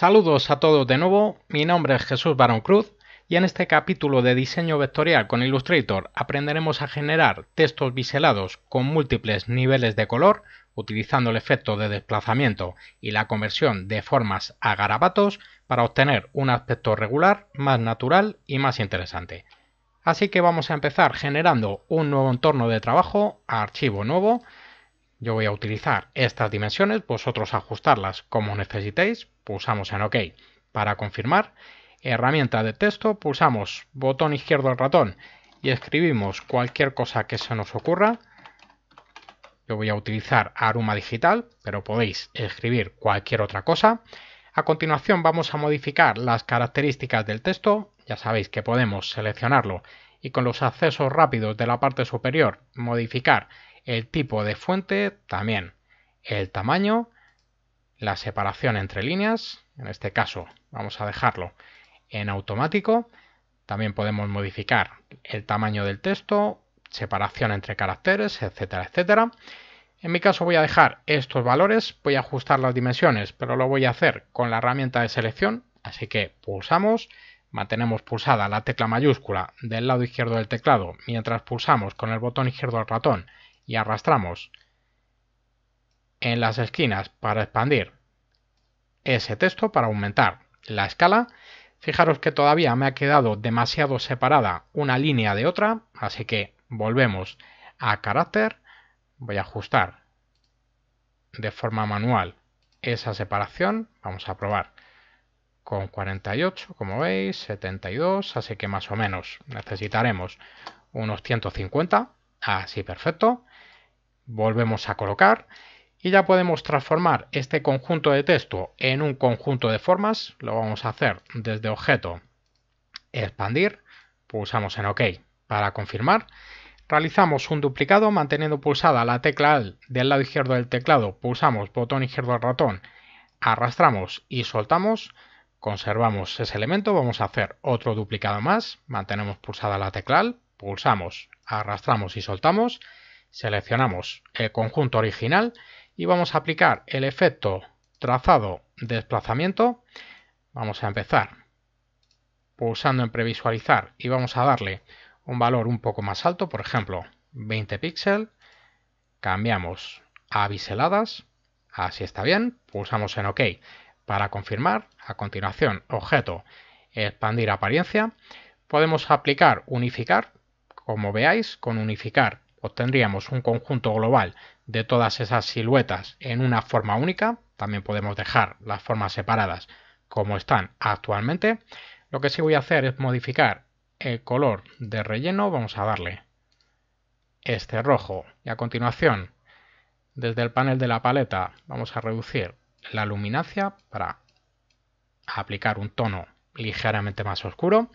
Saludos a todos de nuevo, mi nombre es Jesús Barón Cruz y en este capítulo de diseño vectorial con Illustrator aprenderemos a generar textos biselados con múltiples niveles de color utilizando el efecto de desplazamiento y la conversión de formas a garabatos para obtener un aspecto regular, más natural y más interesante. Así que vamos a empezar generando un nuevo entorno de trabajo, archivo nuevo, yo voy a utilizar estas dimensiones, vosotros ajustarlas como necesitéis, pulsamos en OK para confirmar. Herramienta de texto, pulsamos botón izquierdo del ratón y escribimos cualquier cosa que se nos ocurra. Yo voy a utilizar Aruma Digital, pero podéis escribir cualquier otra cosa. A continuación vamos a modificar las características del texto. Ya sabéis que podemos seleccionarlo y con los accesos rápidos de la parte superior modificar el tipo de fuente también, el tamaño, la separación entre líneas, en este caso vamos a dejarlo en automático, también podemos modificar el tamaño del texto, separación entre caracteres, etcétera, etcétera. En mi caso voy a dejar estos valores, voy a ajustar las dimensiones, pero lo voy a hacer con la herramienta de selección, así que pulsamos, mantenemos pulsada la tecla mayúscula del lado izquierdo del teclado mientras pulsamos con el botón izquierdo del ratón y arrastramos en las esquinas para expandir ese texto para aumentar la escala. Fijaros que todavía me ha quedado demasiado separada una línea de otra, así que volvemos a carácter. Voy a ajustar de forma manual esa separación. Vamos a probar con 48, como veis, 72, así que más o menos necesitaremos unos 150. Así, perfecto. Volvemos a colocar y ya podemos transformar este conjunto de texto en un conjunto de formas. Lo vamos a hacer desde objeto, expandir, pulsamos en OK para confirmar. Realizamos un duplicado manteniendo pulsada la tecla del lado izquierdo del teclado, pulsamos botón izquierdo del ratón, arrastramos y soltamos, conservamos ese elemento, vamos a hacer otro duplicado más, mantenemos pulsada la tecla pulsamos arrastramos y soltamos, seleccionamos el conjunto original y vamos a aplicar el efecto trazado desplazamiento. Vamos a empezar pulsando en previsualizar y vamos a darle un valor un poco más alto, por ejemplo 20 píxeles. Cambiamos a biseladas, así está bien. Pulsamos en OK para confirmar. A continuación, objeto, expandir apariencia. Podemos aplicar unificar como veáis, con unificar obtendríamos pues un conjunto global de todas esas siluetas en una forma única, también podemos dejar las formas separadas como están actualmente. Lo que sí voy a hacer es modificar el color de relleno, vamos a darle este rojo y a continuación desde el panel de la paleta vamos a reducir la luminancia para aplicar un tono ligeramente más oscuro.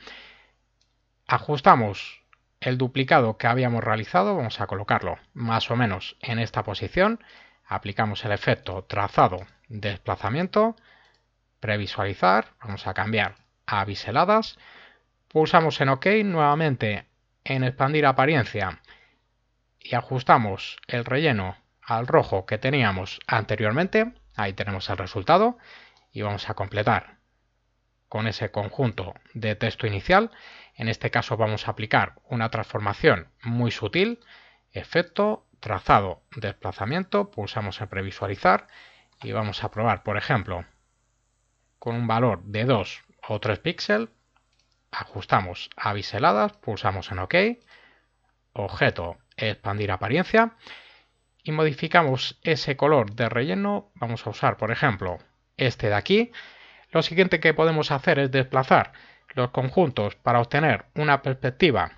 Ajustamos el duplicado que habíamos realizado vamos a colocarlo más o menos en esta posición. Aplicamos el efecto trazado desplazamiento, previsualizar, vamos a cambiar a biseladas. Pulsamos en OK, nuevamente en expandir apariencia y ajustamos el relleno al rojo que teníamos anteriormente. Ahí tenemos el resultado y vamos a completar con ese conjunto de texto inicial en este caso vamos a aplicar una transformación muy sutil, efecto, trazado, desplazamiento, pulsamos en previsualizar y vamos a probar, por ejemplo, con un valor de 2 o 3 píxeles, ajustamos a biseladas, pulsamos en OK, objeto, expandir apariencia y modificamos ese color de relleno, vamos a usar por ejemplo este de aquí, lo siguiente que podemos hacer es desplazar los conjuntos para obtener una perspectiva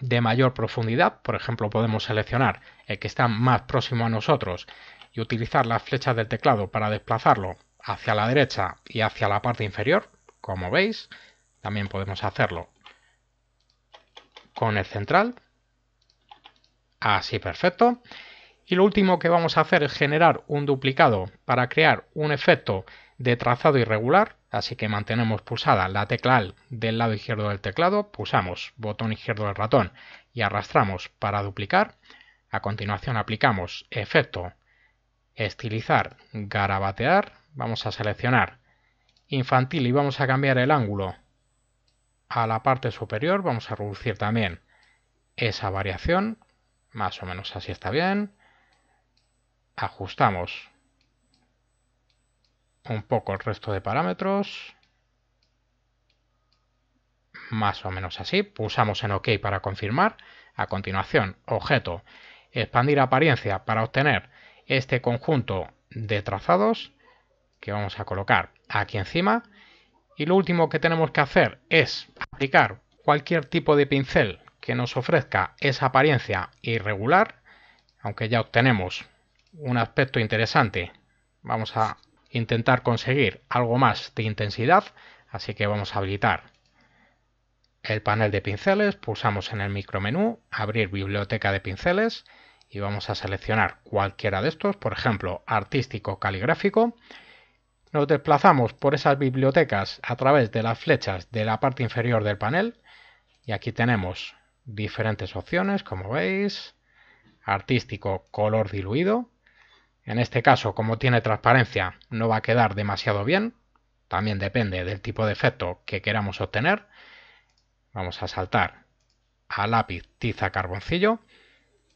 de mayor profundidad, por ejemplo podemos seleccionar el que está más próximo a nosotros y utilizar las flechas del teclado para desplazarlo hacia la derecha y hacia la parte inferior, como veis, también podemos hacerlo con el central, así perfecto. Y lo último que vamos a hacer es generar un duplicado para crear un efecto de trazado irregular, así que mantenemos pulsada la tecla del lado izquierdo del teclado, pulsamos botón izquierdo del ratón y arrastramos para duplicar. A continuación aplicamos efecto estilizar, garabatear, vamos a seleccionar infantil y vamos a cambiar el ángulo a la parte superior, vamos a reducir también esa variación, más o menos así está bien, ajustamos un poco el resto de parámetros. Más o menos así. Pulsamos en OK para confirmar. A continuación, objeto, expandir apariencia para obtener este conjunto de trazados que vamos a colocar aquí encima. Y lo último que tenemos que hacer es aplicar cualquier tipo de pincel que nos ofrezca esa apariencia irregular, aunque ya obtenemos un aspecto interesante. Vamos a intentar conseguir algo más de intensidad, así que vamos a habilitar el panel de pinceles, pulsamos en el micromenú, abrir biblioteca de pinceles y vamos a seleccionar cualquiera de estos, por ejemplo, artístico caligráfico. Nos desplazamos por esas bibliotecas a través de las flechas de la parte inferior del panel y aquí tenemos diferentes opciones, como veis, artístico color diluido, en este caso, como tiene transparencia, no va a quedar demasiado bien. También depende del tipo de efecto que queramos obtener. Vamos a saltar a lápiz tiza carboncillo.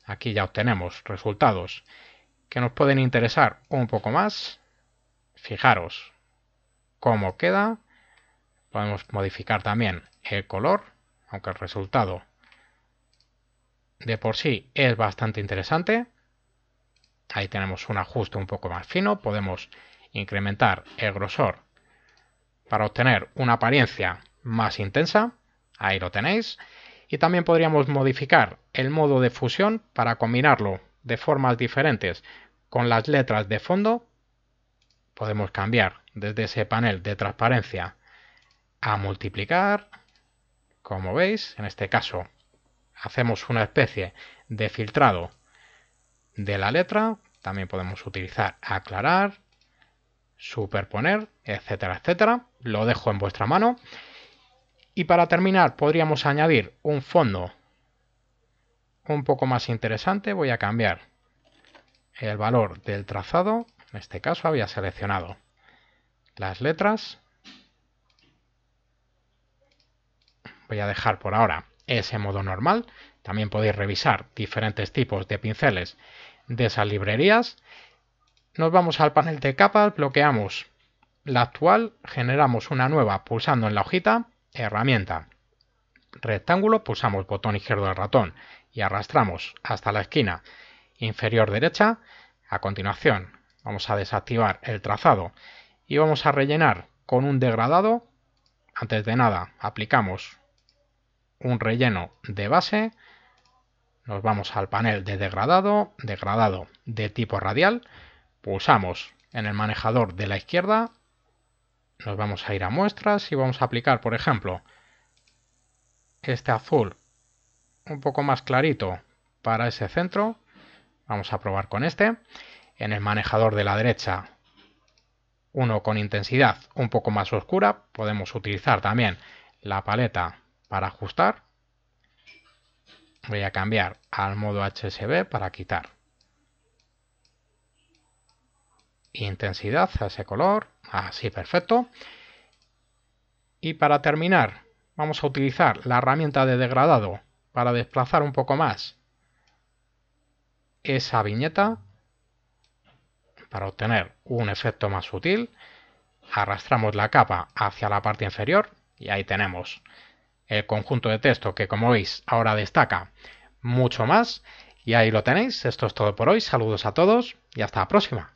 Aquí ya obtenemos resultados que nos pueden interesar un poco más. Fijaros cómo queda. Podemos modificar también el color, aunque el resultado de por sí es bastante interesante. Ahí tenemos un ajuste un poco más fino. Podemos incrementar el grosor para obtener una apariencia más intensa. Ahí lo tenéis. Y también podríamos modificar el modo de fusión para combinarlo de formas diferentes con las letras de fondo. Podemos cambiar desde ese panel de transparencia a multiplicar. Como veis, en este caso hacemos una especie de filtrado de la letra. También podemos utilizar aclarar, superponer, etcétera, etcétera. Lo dejo en vuestra mano. Y para terminar podríamos añadir un fondo un poco más interesante. Voy a cambiar el valor del trazado. En este caso había seleccionado las letras. Voy a dejar por ahora ese modo normal. También podéis revisar diferentes tipos de pinceles de esas librerías. Nos vamos al panel de capas, bloqueamos la actual, generamos una nueva pulsando en la hojita, herramienta, rectángulo, pulsamos el botón izquierdo del ratón y arrastramos hasta la esquina inferior derecha. A continuación vamos a desactivar el trazado y vamos a rellenar con un degradado. Antes de nada aplicamos un relleno de base nos vamos al panel de degradado, degradado de tipo radial. Pulsamos en el manejador de la izquierda. Nos vamos a ir a muestras y vamos a aplicar, por ejemplo, este azul un poco más clarito para ese centro. Vamos a probar con este. En el manejador de la derecha, uno con intensidad un poco más oscura. Podemos utilizar también la paleta para ajustar voy a cambiar al modo HSB para quitar intensidad a ese color, así perfecto. Y para terminar, vamos a utilizar la herramienta de degradado para desplazar un poco más esa viñeta para obtener un efecto más sutil. Arrastramos la capa hacia la parte inferior y ahí tenemos el conjunto de texto que como veis ahora destaca mucho más. Y ahí lo tenéis. Esto es todo por hoy. Saludos a todos y hasta la próxima.